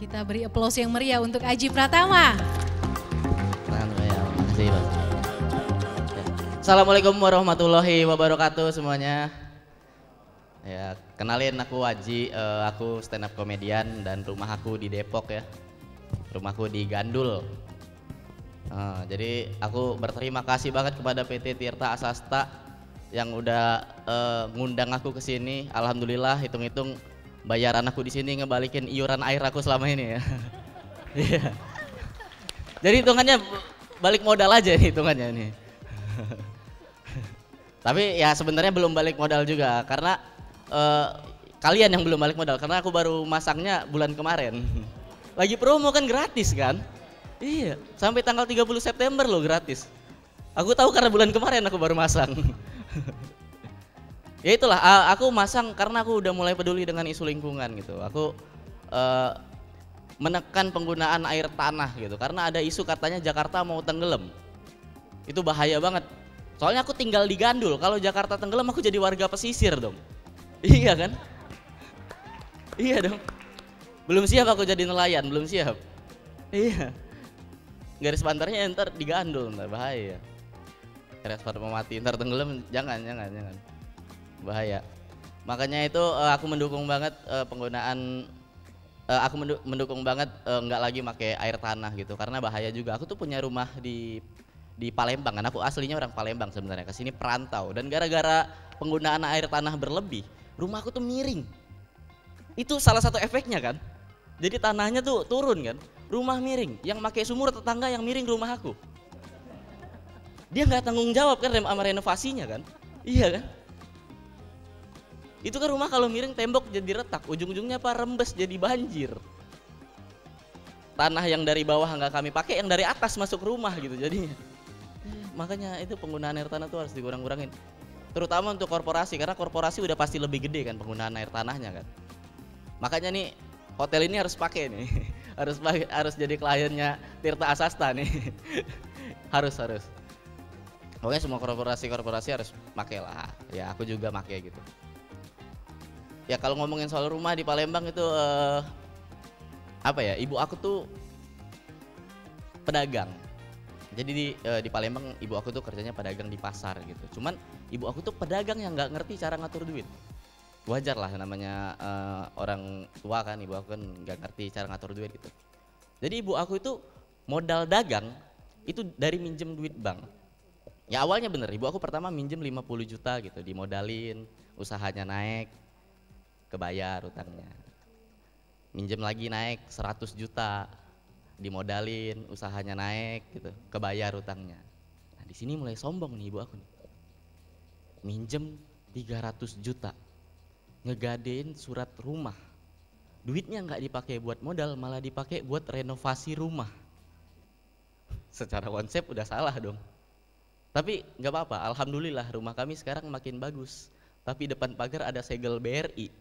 Kita beri aplaus yang meriah untuk Aji Pratama. Ya. Ya. Assalamualaikum warahmatullahi wabarakatuh semuanya. Ya, kenalin aku Aji, uh, aku stand up komedian dan rumah aku di Depok ya. Rumahku di Gandul. Uh, jadi aku berterima kasih banget kepada PT Tirta Asasta yang udah uh, ngundang aku ke sini. Alhamdulillah hitung-hitung bayar anakku di sini ngebalikin iuran air aku selama ini ya. Iya. Jadi hitungannya balik modal aja nih hitungannya nih. Tapi ya sebenarnya belum balik modal juga karena uh, kalian yang belum balik modal karena aku baru masangnya bulan kemarin. Lagi promo kan gratis kan? Iya, sampai tanggal 30 September loh gratis. Aku tahu karena bulan kemarin aku baru masang ya itulah aku masang karena aku udah mulai peduli dengan isu lingkungan gitu aku uh, menekan penggunaan air tanah gitu karena ada isu katanya Jakarta mau tenggelam itu bahaya banget soalnya aku tinggal di Gandul kalau Jakarta tenggelam aku jadi warga pesisir dong iya kan iya dong belum siap aku jadi nelayan belum siap iya garis pantarnya ntar di Gandul ntar bahaya garis pantar mati ntar tenggelam jangan jangan jangan bahaya. Makanya itu uh, aku mendukung banget uh, penggunaan uh, aku mendukung banget uh, nggak lagi pakai air tanah gitu karena bahaya juga. Aku tuh punya rumah di di Palembang kan aku aslinya orang Palembang sebenarnya ke sini perantau dan gara-gara penggunaan air tanah berlebih rumah aku tuh miring. Itu salah satu efeknya kan. Jadi tanahnya tuh turun kan. Rumah miring, yang pakai sumur tetangga yang miring rumah aku. Dia nggak tanggung jawab kan sama renovasinya kan. Iya kan? Itu kan rumah kalau miring tembok jadi retak, ujung-ujungnya apa rembes jadi banjir. Tanah yang dari bawah nggak kami pakai, yang dari atas masuk rumah gitu jadinya. Makanya itu penggunaan air tanah tuh harus dikurang-kurangin. Terutama untuk korporasi karena korporasi udah pasti lebih gede kan penggunaan air tanahnya kan. Makanya nih hotel ini harus pakai nih. harus pake, harus jadi kliennya Tirta Asasta nih. harus harus pokoknya semua korporasi korporasi harus pakai lah ya aku juga pakai gitu ya kalau ngomongin soal rumah di Palembang itu uh, apa ya ibu aku tuh pedagang jadi di uh, di Palembang ibu aku tuh kerjanya pedagang di pasar gitu cuman ibu aku tuh pedagang yang nggak ngerti cara ngatur duit wajar lah namanya uh, orang tua kan ibu aku kan nggak ngerti cara ngatur duit gitu jadi ibu aku itu modal dagang itu dari minjem duit bank ya awalnya bener ibu aku pertama minjem 50 juta gitu dimodalin usahanya naik kebayar utangnya. Minjem lagi naik 100 juta, dimodalin, usahanya naik gitu, kebayar utangnya. Nah, di sini mulai sombong nih ibu aku nih. Minjem 300 juta, ngegadein surat rumah. Duitnya nggak dipakai buat modal, malah dipakai buat renovasi rumah. Secara konsep udah salah dong. Tapi nggak apa-apa, alhamdulillah rumah kami sekarang makin bagus tapi depan pagar ada segel BRI.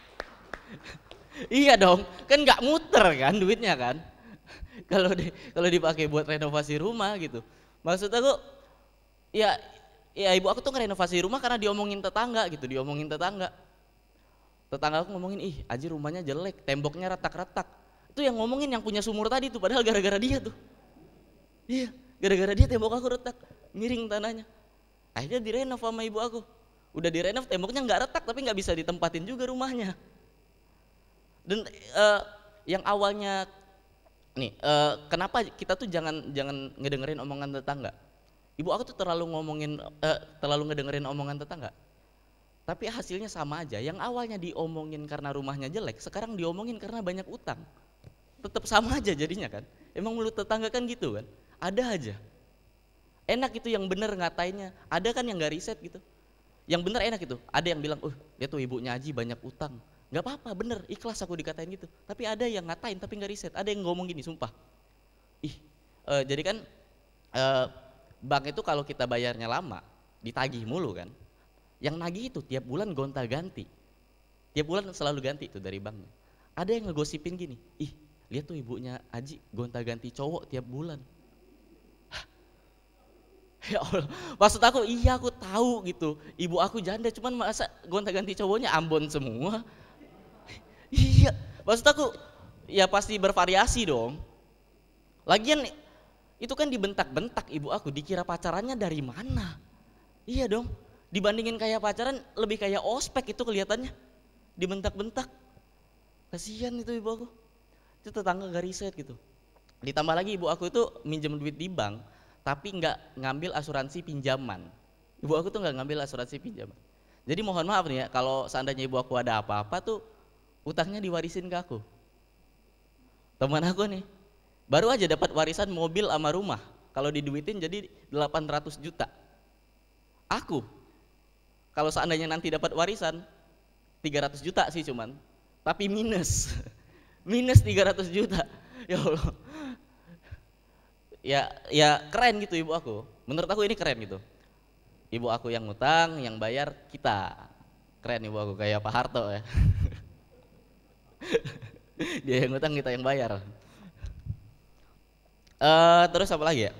iya dong, kan nggak muter kan duitnya kan. Kalau di, kalau dipakai buat renovasi rumah gitu. Maksud aku ya ya ibu aku tuh ngerenovasi rumah karena diomongin tetangga gitu, diomongin tetangga. Tetangga aku ngomongin, "Ih, aji rumahnya jelek, temboknya retak-retak." Itu yang ngomongin yang punya sumur tadi tuh padahal gara-gara dia tuh. Iya, gara-gara dia tembok aku retak, miring tanahnya. Akhirnya direnov sama ibu aku. Udah direnov temboknya nggak retak tapi nggak bisa ditempatin juga rumahnya. Dan uh, yang awalnya nih uh, kenapa kita tuh jangan jangan ngedengerin omongan tetangga? Ibu aku tuh terlalu ngomongin uh, terlalu ngedengerin omongan tetangga. Tapi hasilnya sama aja. Yang awalnya diomongin karena rumahnya jelek, sekarang diomongin karena banyak utang. Tetap sama aja jadinya kan. Emang mulut tetangga kan gitu kan? Ada aja enak itu yang bener ngatainnya ada kan yang nggak riset gitu yang bener enak itu ada yang bilang uh dia tuh ibunya Aji banyak utang nggak apa-apa bener ikhlas aku dikatain gitu tapi ada yang ngatain tapi nggak riset ada yang ngomong gini sumpah ih e, jadi kan e, bank itu kalau kita bayarnya lama ditagih mulu kan yang nagih itu tiap bulan gonta ganti tiap bulan selalu ganti itu dari banknya ada yang ngegosipin gini ih lihat tuh ibunya Aji gonta ganti cowok tiap bulan ya Allah, maksud aku iya aku tahu gitu. Ibu aku janda cuman masa gonta-ganti cowoknya Ambon semua. iya, maksud aku ya pasti bervariasi dong. Lagian itu kan dibentak-bentak ibu aku, dikira pacarannya dari mana? Iya dong. Dibandingin kayak pacaran lebih kayak ospek itu kelihatannya. Dibentak-bentak. Kasihan itu ibu aku. Itu tetangga gak riset gitu. Ditambah lagi ibu aku itu minjem duit di bank tapi nggak ngambil asuransi pinjaman. Ibu aku tuh nggak ngambil asuransi pinjaman. Jadi mohon maaf nih ya, kalau seandainya ibu aku ada apa-apa tuh utangnya diwarisin ke aku. Teman aku nih, baru aja dapat warisan mobil sama rumah. Kalau diduitin jadi 800 juta. Aku, kalau seandainya nanti dapat warisan, 300 juta sih cuman, tapi minus. Minus 300 juta. Ya Allah, ya ya keren gitu ibu aku menurut aku ini keren gitu ibu aku yang ngutang yang bayar kita keren ibu aku kayak Pak Harto ya dia yang ngutang kita yang bayar uh, terus apa lagi ya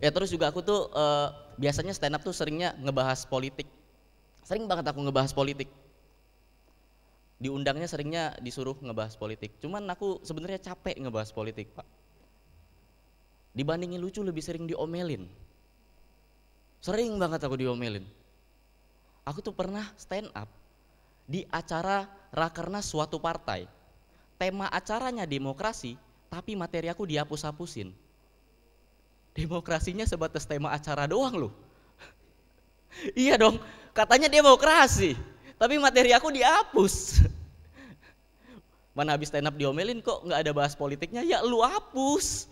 ya terus juga aku tuh uh, biasanya stand up tuh seringnya ngebahas politik sering banget aku ngebahas politik diundangnya seringnya disuruh ngebahas politik cuman aku sebenarnya capek ngebahas politik pak dibandingin lucu lebih sering diomelin. Sering banget aku diomelin. Aku tuh pernah stand up di acara rakernas suatu partai. Tema acaranya demokrasi, tapi materi aku dihapus-hapusin. Demokrasinya sebatas tema acara doang loh. iya dong, katanya demokrasi, tapi materi aku dihapus. Mana habis stand up diomelin kok nggak ada bahas politiknya, ya lu hapus.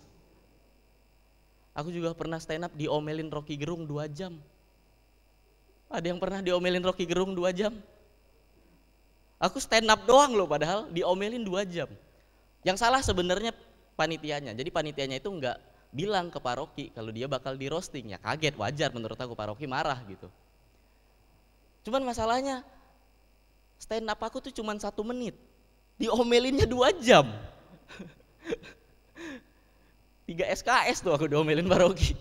Aku juga pernah stand up diomelin Rocky Gerung dua jam. Ada yang pernah diomelin Rocky Gerung dua jam? Aku stand up doang loh padahal diomelin dua jam. Yang salah sebenarnya panitianya. Jadi panitianya itu nggak bilang ke Pak Rocky kalau dia bakal di roasting. Ya kaget wajar menurut aku Pak Rocky marah gitu. Cuman masalahnya stand up aku tuh cuman satu menit. Diomelinnya dua jam. Tiga SKS tuh aku diomelin Rogi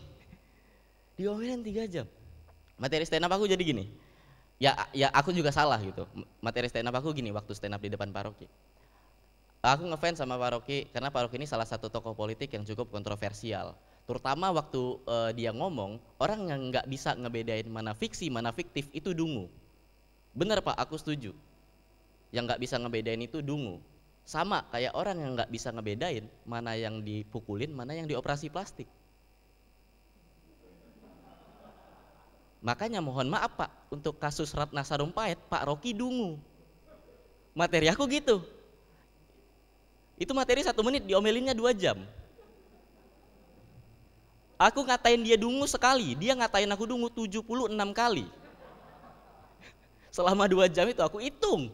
diomelin tiga jam materi stand up aku jadi gini ya ya aku juga salah gitu materi stand up aku gini waktu stand up di depan Paroki aku ngefans sama Paroki karena Paroki ini salah satu tokoh politik yang cukup kontroversial terutama waktu uh, dia ngomong orang yang nggak bisa ngebedain mana fiksi mana fiktif itu dungu bener pak aku setuju yang nggak bisa ngebedain itu dungu sama kayak orang yang nggak bisa ngebedain mana yang dipukulin, mana yang dioperasi plastik. Makanya mohon maaf Pak, untuk kasus Ratna Sarumpait, Pak Rocky dungu. Materi aku gitu. Itu materi satu menit, diomelinnya dua jam. Aku ngatain dia dungu sekali, dia ngatain aku dungu 76 kali. Selama dua jam itu aku hitung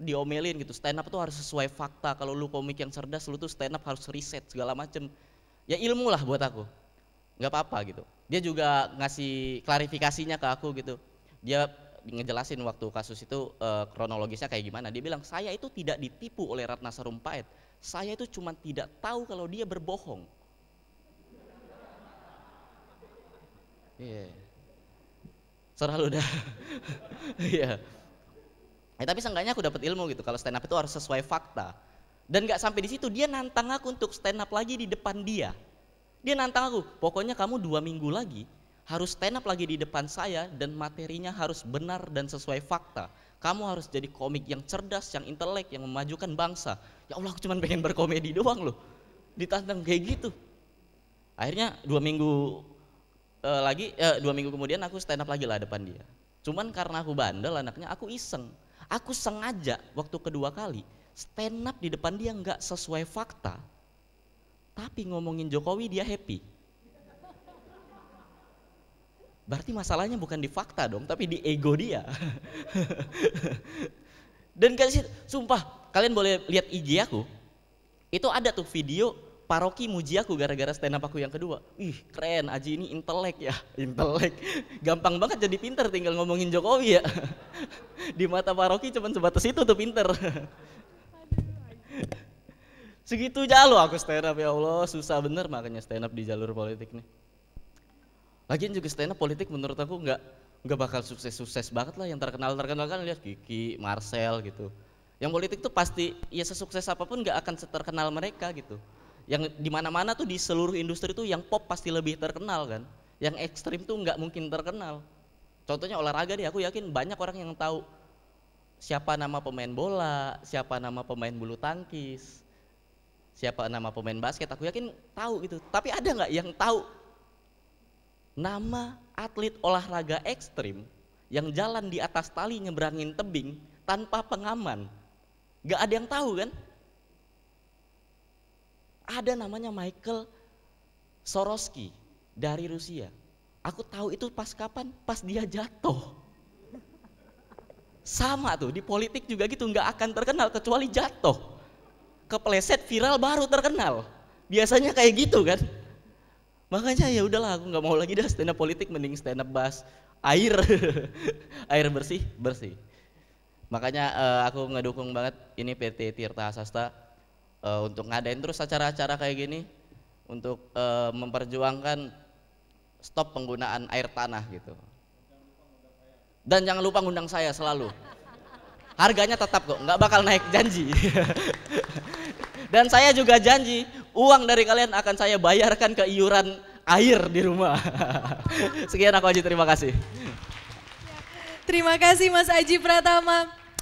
diomelin gitu stand up tuh harus sesuai fakta kalau lu komik yang cerdas lu tuh stand up harus riset segala macem ya ilmu lah buat aku nggak apa-apa gitu dia juga ngasih klarifikasinya ke aku gitu dia ngejelasin waktu kasus itu e, kronologisnya kayak gimana dia bilang saya itu tidak ditipu oleh Ratna Sarumpait saya itu cuma tidak tahu kalau dia berbohong yeah. serah lu dah iya yeah. Ya, tapi seenggaknya aku dapat ilmu gitu. Kalau stand up itu harus sesuai fakta. Dan nggak sampai di situ, dia nantang aku untuk stand up lagi di depan dia. Dia nantang aku, pokoknya kamu dua minggu lagi harus stand up lagi di depan saya dan materinya harus benar dan sesuai fakta. Kamu harus jadi komik yang cerdas, yang intelek, yang memajukan bangsa. Ya Allah, aku cuma pengen berkomedi doang loh. Ditantang kayak gitu. Akhirnya dua minggu eh, lagi, eh, dua minggu kemudian aku stand up lagi lah depan dia. Cuman karena aku bandel anaknya, aku iseng Aku sengaja waktu kedua kali stand up di depan dia nggak sesuai fakta, tapi ngomongin Jokowi dia happy. Berarti masalahnya bukan di fakta dong, tapi di ego dia. Dan kasih sumpah, kalian boleh lihat IG aku. Itu ada tuh video paroki muji aku gara-gara stand up aku yang kedua. Ih keren Aji ini intelek ya, intelek. Gampang banget jadi pinter tinggal ngomongin Jokowi ya. Di mata paroki cuman sebatas itu tuh pinter. Segitu jauh aku stand up ya Allah, susah bener makanya stand up di jalur politik nih. Lagian juga stand up politik menurut aku nggak nggak bakal sukses-sukses banget lah yang terkenal-terkenal kan lihat Kiki, Marcel gitu. Yang politik tuh pasti ya sesukses apapun nggak akan seterkenal mereka gitu yang di mana-mana tuh di seluruh industri tuh yang pop pasti lebih terkenal kan yang ekstrim tuh nggak mungkin terkenal contohnya olahraga deh aku yakin banyak orang yang tahu siapa nama pemain bola siapa nama pemain bulu tangkis siapa nama pemain basket aku yakin tahu gitu tapi ada nggak yang tahu nama atlet olahraga ekstrim yang jalan di atas tali nyebrangin tebing tanpa pengaman nggak ada yang tahu kan ada namanya Michael Soroski dari Rusia. Aku tahu itu pas kapan? Pas dia jatuh. Sama tuh, di politik juga gitu, nggak akan terkenal kecuali jatuh. Kepleset viral baru terkenal. Biasanya kayak gitu kan. Makanya ya udahlah aku nggak mau lagi dah stand up politik mending stand up bahas air. air bersih, bersih. Makanya uh, aku ngedukung banget ini PT Tirta Sasta uh, untuk ngadain terus acara-acara kayak gini untuk uh, memperjuangkan stop penggunaan air tanah gitu. Dan jangan lupa ngundang saya selalu. Harganya tetap kok, nggak bakal naik janji. Dan saya juga janji, uang dari kalian akan saya bayarkan ke iuran air di rumah. Sekian aku Aji, terima kasih. Terima kasih Mas Aji Pratama.